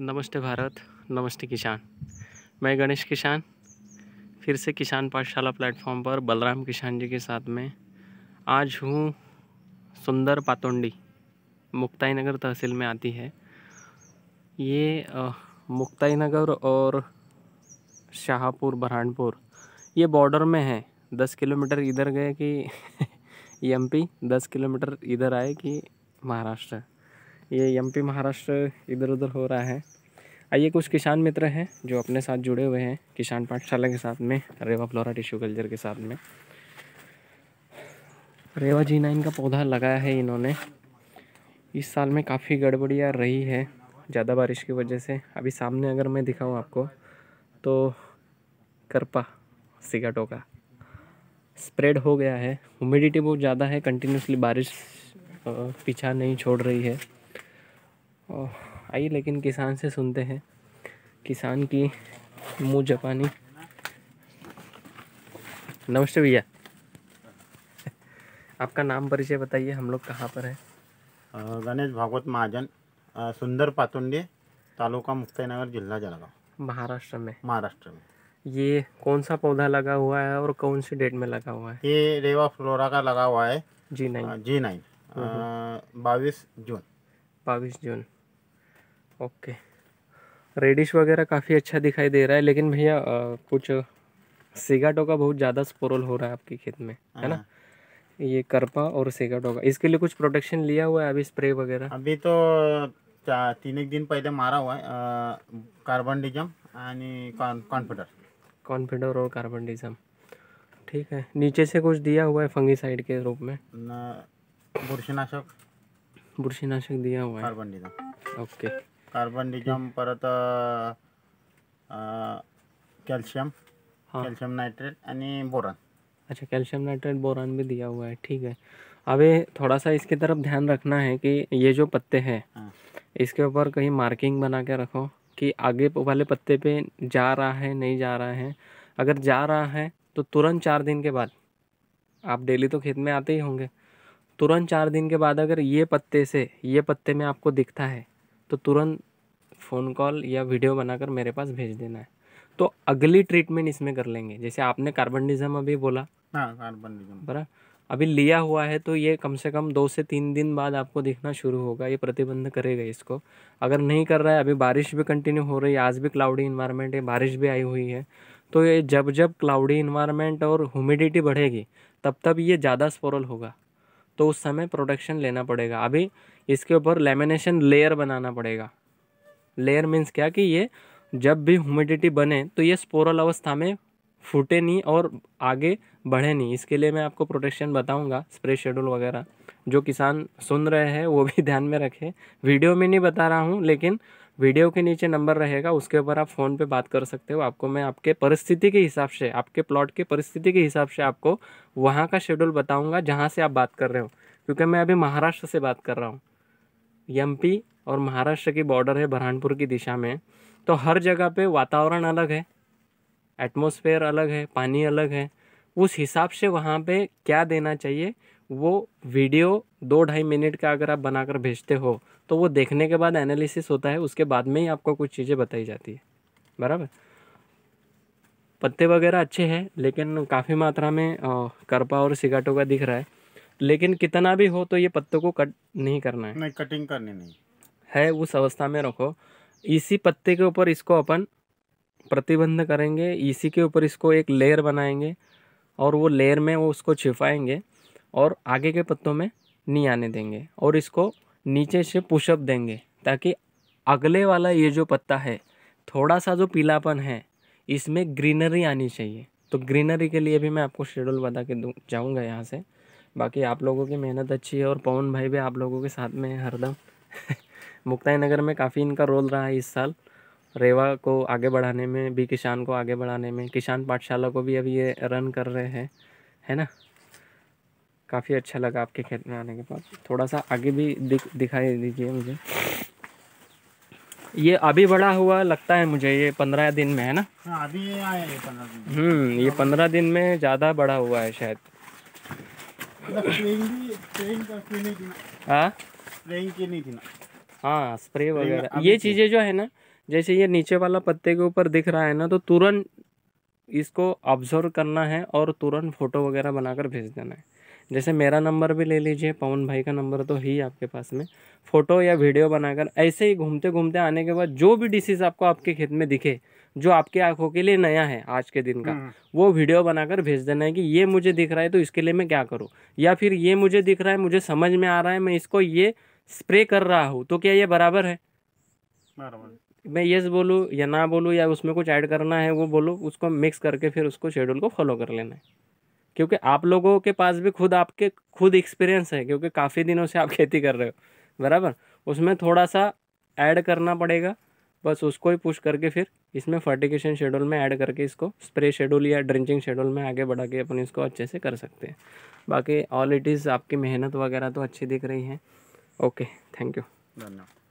नमस्ते भारत नमस्ते किसान मैं गणेश किसान फिर से किसान पाठशाला प्लेटफॉर्म पर बलराम किसान जी के साथ में आज हूँ सुंदर पातोंडी मुक्ताई नगर तहसील में आती है ये मुक्ताई नगर और शाहपुर बरहानपुर ये बॉर्डर में है दस किलोमीटर इधर गए कि एमपी दस किलोमीटर इधर आए कि महाराष्ट्र ये एमपी महाराष्ट्र इधर उधर हो रहा है आइए कुछ किसान मित्र हैं जो अपने साथ जुड़े हुए हैं किसान पाठशाला के साथ में रेवा फ्लोरा टिश्यू कल्चर के साथ में रेवा जी नाइन का पौधा लगाया है इन्होंने इस साल में काफ़ी गड़बड़िया रही है ज़्यादा बारिश की वजह से अभी सामने अगर मैं दिखाऊँ आपको तो करपा सिगटों का स्प्रेड हो गया है ह्यूमिडिटी बहुत ज़्यादा है कंटिन्यूसली बारिश पीछा नहीं छोड़ रही है आइए लेकिन किसान से सुनते हैं किसान की मुँह जपानी नमस्ते भैया आपका नाम परिचय बताइए हम लोग कहाँ पर हैं गणेश भागवत महाजन सुंदर पातुंडे तालुका नगर जिला जलगाँव महाराष्ट्र में महाराष्ट्र में ये कौन सा पौधा लगा हुआ है और कौन सी डेट में लगा हुआ है ये रेवा फ्लोरा का लगा हुआ है जी नाइन जी नाइन हम्म। बाईस जून बाईस जून ओके रेडिश वगैरह काफ़ी अच्छा दिखाई दे रहा है लेकिन भैया कुछ सेगाटो का बहुत ज़्यादा स्पोरल हो रहा है आपके खेत में है ना हाँ। ये करपा और सेगाटो का इसके लिए कुछ प्रोटेक्शन लिया हुआ है अभी स्प्रे वगैरह अभी तो तीन एक दिन पहले मारा हुआ है कार्बन डिजम आणि कॉन्फिडर कॉन्फिडर और कार्बन डिजम ठीक है नीचे से कुछ दिया हुआ है फंगीसाइड के रूप में बुरशीनाशक बुरशीनाशक दिया हुआ है carbendazim okay carbendazim परत कैल्शियम हाँ। कैल्शियम नाइट्रेट बोरान अच्छा कैल्शियम नाइट्रेट बोरान भी दिया हुआ है ठीक है अब ये थोड़ा सा इसकी तरफ ध्यान रखना है कि ये जो पत्ते हैं हाँ। इसके ऊपर कहीं मार्किंग बना के रखो कि आगे वाले पत्ते पे जा रहा है नहीं जा रहा है अगर जा रहा है तो तुरंत चार दिन के बाद आप डेली तो खेत में आते ही होंगे तुरंत चार दिन के बाद अगर ये पत्ते से ये पत्ते में आपको दिखता है तो तुरंत फ़ोन कॉल या वीडियो बनाकर मेरे पास भेज देना है तो अगली ट्रीटमेंट इसमें कर लेंगे जैसे आपने कार्बन डिजम अभी बोला हाँ कार्बन बरा अभी लिया हुआ है तो ये कम से कम दो से तीन दिन बाद आपको दिखना शुरू होगा ये प्रतिबंध करेगा इसको अगर नहीं कर रहा है अभी बारिश भी कंटिन्यू हो रही है आज भी क्लाउडी इन्वायरमेंट है बारिश भी आई हुई है तो ये जब जब क्लाउडी इन्वायरमेंट और ह्यूमिडिटी बढ़ेगी तब तब ये ज़्यादा स्पोरल होगा तो उस समय प्रोटेक्शन लेना पड़ेगा अभी इसके ऊपर लेमिनेशन लेयर बनाना पड़ेगा लेयर मीन्स क्या कि ये जब भी ह्यूमिडिटी बने तो ये स्पोरल अवस्था में फूटे नहीं और आगे बढ़े नहीं इसके लिए मैं आपको प्रोटेक्शन बताऊंगा स्प्रे शेड्यूल वगैरह जो किसान सुन रहे हैं वो भी ध्यान में रखें वीडियो में नहीं बता रहा हूँ लेकिन वीडियो के नीचे नंबर रहेगा उसके ऊपर आप फ़ोन पे बात कर सकते हो आपको मैं आपके परिस्थिति के हिसाब से आपके प्लॉट के परिस्थिति के हिसाब से आपको वहाँ का शेड्यूल बताऊँगा जहाँ से आप बात कर रहे हो क्योंकि मैं अभी महाराष्ट्र से बात कर रहा हूँ एम और महाराष्ट्र की बॉर्डर है बुरहानपुर की दिशा में तो हर जगह पे वातावरण अलग है एटमोसफेयर अलग है पानी अलग है उस हिसाब से वहाँ पे क्या देना चाहिए वो वीडियो दो ढाई मिनट का अगर आप बनाकर भेजते हो तो वो देखने के बाद एनालिसिस होता है उसके बाद में ही आपको कुछ चीज़ें बताई जाती है बराबर पत्ते वगैरह अच्छे हैं लेकिन काफ़ी मात्रा में करपा और सिगाटों का दिख रहा है लेकिन कितना भी हो तो ये पत्तों को कट नहीं करना है नहीं कटिंग करनी नहीं है उस अवस्था में रखो इसी पत्ते के ऊपर इसको अपन प्रतिबंध करेंगे इसी के ऊपर इसको एक लेयर बनाएंगे और वो लेयर में वो उसको छिपाएंगे और आगे के पत्तों में नहीं आने देंगे और इसको नीचे से पुशअप देंगे ताकि अगले वाला ये जो पत्ता है थोड़ा सा जो पीलापन है इसमें ग्रीनरी आनी चाहिए तो ग्रीनरी के लिए भी मैं आपको शेड्यूल बता के दूँ जाऊँगा यहाँ से बाकी आप लोगों की मेहनत अच्छी है और पवन भाई भी आप लोगों के साथ में हरदम मुक्ताई नगर में काफ़ी इनका रोल रहा है इस साल रेवा को आगे बढ़ाने में भी किसान को आगे बढ़ाने में किसान पाठशाला को भी अभी ये रन कर रहे हैं है ना काफ़ी अच्छा लगा आपके खेत में आने के बाद थोड़ा सा आगे भी दिख दिखाई दीजिए मुझे ये अभी बड़ा हुआ लगता है मुझे ये पंद्रह दिन में है ना हाँ, अभी हम्म ये पंद्रह दिन में ज़्यादा बड़ा हुआ है शायद हाँ हाँ स्प्रे वगैरह ये चीजें जो है ना जैसे ये नीचे वाला पत्ते के ऊपर दिख रहा है ना तो तुरंत इसको ऑब्जर्व करना है और तुरंत फोटो वगैरह बनाकर भेज देना है जैसे मेरा नंबर भी ले लीजिए पवन भाई का नंबर तो ही आपके पास में फ़ोटो या वीडियो बनाकर ऐसे ही घूमते घूमते आने के बाद जो भी डिसीज़ आपको आपके खेत में दिखे जो आपकी आंखों के लिए नया है आज के दिन का हम्म। वो वीडियो बनाकर भेज देना है कि ये मुझे दिख रहा है तो इसके लिए मैं क्या करूँ या फिर ये मुझे दिख रहा है मुझे समझ में आ रहा है मैं इसको ये स्प्रे कर रहा हूँ तो क्या ये बराबर है मैं यस बोलूँ या ना बोलूँ या उसमें कुछ ऐड करना है वो बोलूँ उसको मिक्स करके फिर उसको शेड्यूल को फॉलो कर लेना है क्योंकि आप लोगों के पास भी खुद आपके खुद एक्सपीरियंस है क्योंकि काफ़ी दिनों से आप खेती कर रहे हो बराबर उसमें थोड़ा सा ऐड करना पड़ेगा बस उसको ही पुश करके फिर इसमें फर्टिकेशन शेड्यूल में ऐड करके इसको स्प्रे शेड्यूल या ड्रिंचिंग शेड्यूल में आगे बढ़ा के अपन इसको अच्छे से कर सकते हैं बाकी ऑल इट इज़ आपकी मेहनत वगैरह तो अच्छी दिख रही है ओके थैंक यू धन्यवाद